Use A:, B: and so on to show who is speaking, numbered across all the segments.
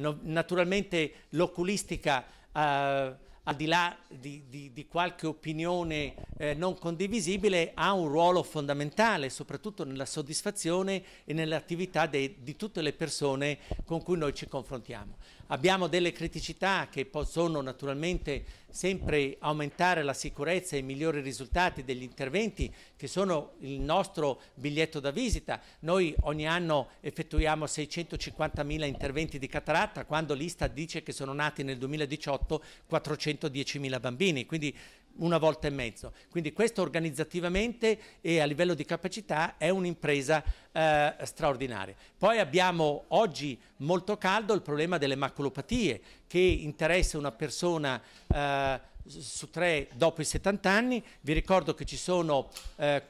A: No, naturalmente l'oculistica, eh, al di là di, di, di qualche opinione eh, non condivisibile, ha un ruolo fondamentale, soprattutto nella soddisfazione e nell'attività di tutte le persone con cui noi ci confrontiamo. Abbiamo delle criticità che possono naturalmente sempre aumentare la sicurezza e i migliori risultati degli interventi che sono il nostro biglietto da visita. Noi ogni anno effettuiamo 650.000 interventi di cataratta quando l'Ista dice che sono nati nel 2018 410.000 bambini, quindi una volta e mezzo. Quindi questo organizzativamente e a livello di capacità è un'impresa eh, straordinaria. Poi abbiamo oggi molto caldo il problema delle maculopatie che interessa una persona eh, su tre dopo i 70 anni, vi ricordo che ci sono eh,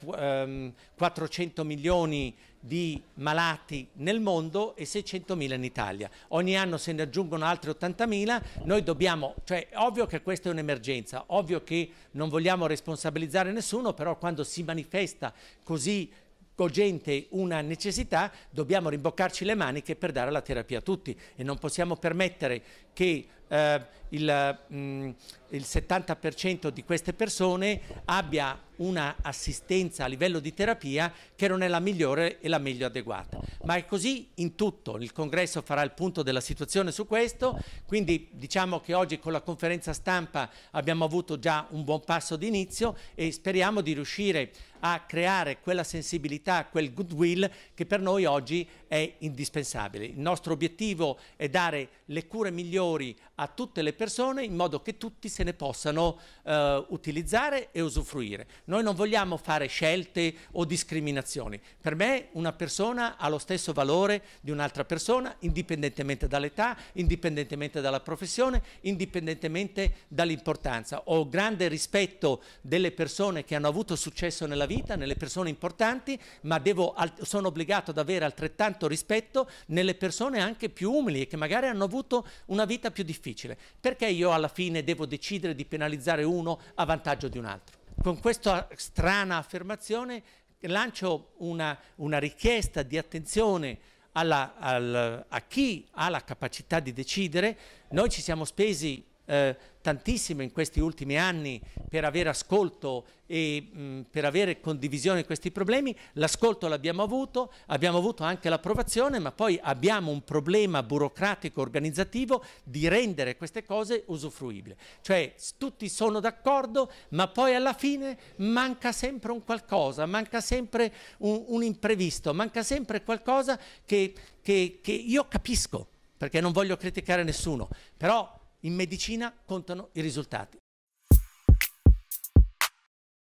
A: 400 ehm, milioni di malati nel mondo e 600 mila in Italia. Ogni anno se ne aggiungono altri 80 mila, noi dobbiamo, cioè ovvio che questa è un'emergenza, ovvio che non vogliamo responsabilizzare nessuno, però quando si manifesta così cogente una necessità, dobbiamo rimboccarci le maniche per dare la terapia a tutti e non possiamo permettere che eh, il, mh, mm, il 70% di queste persone abbia una assistenza a livello di terapia che non è la migliore e la meglio adeguata. Ma è così in tutto, il congresso farà il punto della situazione su questo, quindi diciamo che oggi con la conferenza stampa abbiamo avuto già un buon passo d'inizio e speriamo di riuscire a creare quella sensibilità, quel goodwill che per noi oggi è indispensabile. Il nostro obiettivo è dare le cure migliori a tutte le persone in modo che tutti se ne possano eh, utilizzare e usufruire. Noi non vogliamo fare scelte o discriminazioni. Per me una persona ha lo stesso valore di un'altra persona, indipendentemente dall'età, indipendentemente dalla professione, indipendentemente dall'importanza. Ho grande rispetto delle persone che hanno avuto successo nella vita, nelle persone importanti, ma devo, sono obbligato ad avere altrettanto rispetto nelle persone anche più umili e che magari hanno avuto una vita più difficile. Perché io alla fine devo decidere di penalizzare uno a vantaggio di un altro? Con questa strana affermazione lancio una, una richiesta di attenzione alla, al, a chi ha la capacità di decidere. Noi ci siamo spesi eh, tantissimo in questi ultimi anni per avere ascolto e mh, mm, per avere condivisione di questi problemi. L'ascolto l'abbiamo avuto, abbiamo avuto anche l'approvazione, ma poi abbiamo un problema burocratico organizzativo di rendere queste cose usufruibili. Cioè tutti sono d'accordo, ma poi alla fine manca sempre un qualcosa, manca sempre un, un imprevisto, manca sempre qualcosa che, che, che io capisco, perché non voglio criticare nessuno, però in medicina contano i risultati.